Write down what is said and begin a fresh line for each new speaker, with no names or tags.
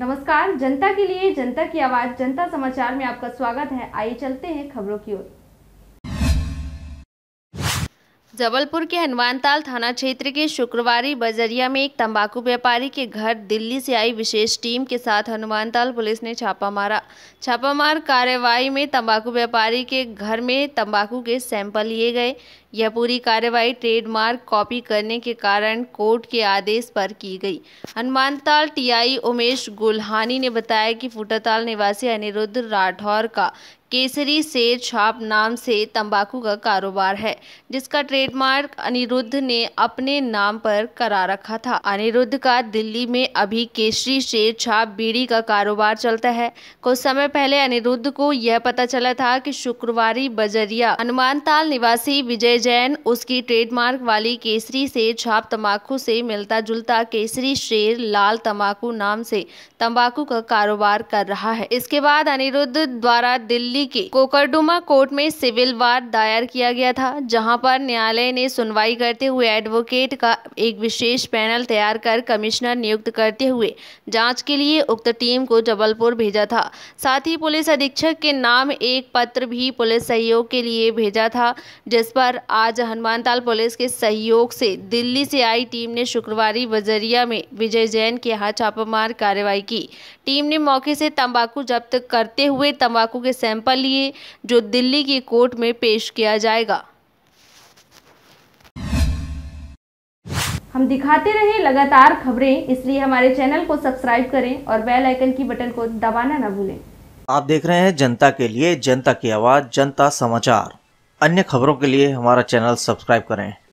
नमस्कार जनता के लिए जनता की आवाज जनता समाचार में आपका स्वागत है आइए चलते हैं खबरों की ओर जबलपुर के हनुमानताल थाना क्षेत्र के शुक्रवारी बजरिया में एक तंबाकू व्यापारी के घर दिल्ली से आई विशेष टीम के साथ हनुमानताल पुलिस ने छापा मारा छापामार कार्रवाई में तंबाकू व्यापारी के घर में तंबाकू के सैंपल लिए गए यह पूरी कार्रवाई ट्रेडमार्क कॉपी करने के कारण कोर्ट के आदेश पर की गई हनुमानताल टीआई उमेश गुलहानी ने बताया कि फुटाताल निवासी अनिरुद्ध राठौर का केसरी से छाप नाम से तंबाकू का कारोबार है जिसका ट्रेडमार्क अनिरुद्ध ने अपने नाम पर करा रखा था अनिरुद्ध का दिल्ली में अभी केसरी शेर छाप बीड़ी का कारोबार चलता है कुछ समय पहले अनिरुद्ध को यह पता चला था कि शुक्रवारी बजरिया हनुमानताल निवासी विजय जैन उसकी ट्रेडमार्क वाली केसरी से छाप तम्बाकू से मिलता जुलता केसरी शेर लाल तम्बाकू नाम से तम्बाकू का कारोबार कर रहा है इसके बाद अनिरुद्ध द्वारा दिल्ली के कोकरडुमा कोर्ट में सिविल वार दायर किया गया था जहां पर न्यायालय ने सुनवाई करते हुए एडवोकेट का एक विशेष पैनल तैयार कर कमिश्नर नियुक्त करते हुए जाँच के लिए उक्त टीम को जबलपुर भेजा था साथ ही पुलिस अधीक्षक के नाम एक पत्र भी पुलिस सहयोग के लिए भेजा था जिस पर आज हनुमानताल पुलिस के सहयोग से दिल्ली से आई टीम ने शुक्रवार बजरिया में विजय जैन के यहाँ छापामार कार्रवाई की टीम ने मौके से तंबाकू जब्त करते हुए तंबाकू के सैंपल लिए जो दिल्ली की कोर्ट में पेश किया जाएगा हम दिखाते रहे लगातार खबरें इसलिए हमारे चैनल को सब्सक्राइब करें और बेल आइकन की बटन को दबाना न भूलें आप देख रहे हैं जनता के लिए जनता की आवाज जनता समाचार अन्य खबरों के लिए हमारा चैनल सब्सक्राइब करें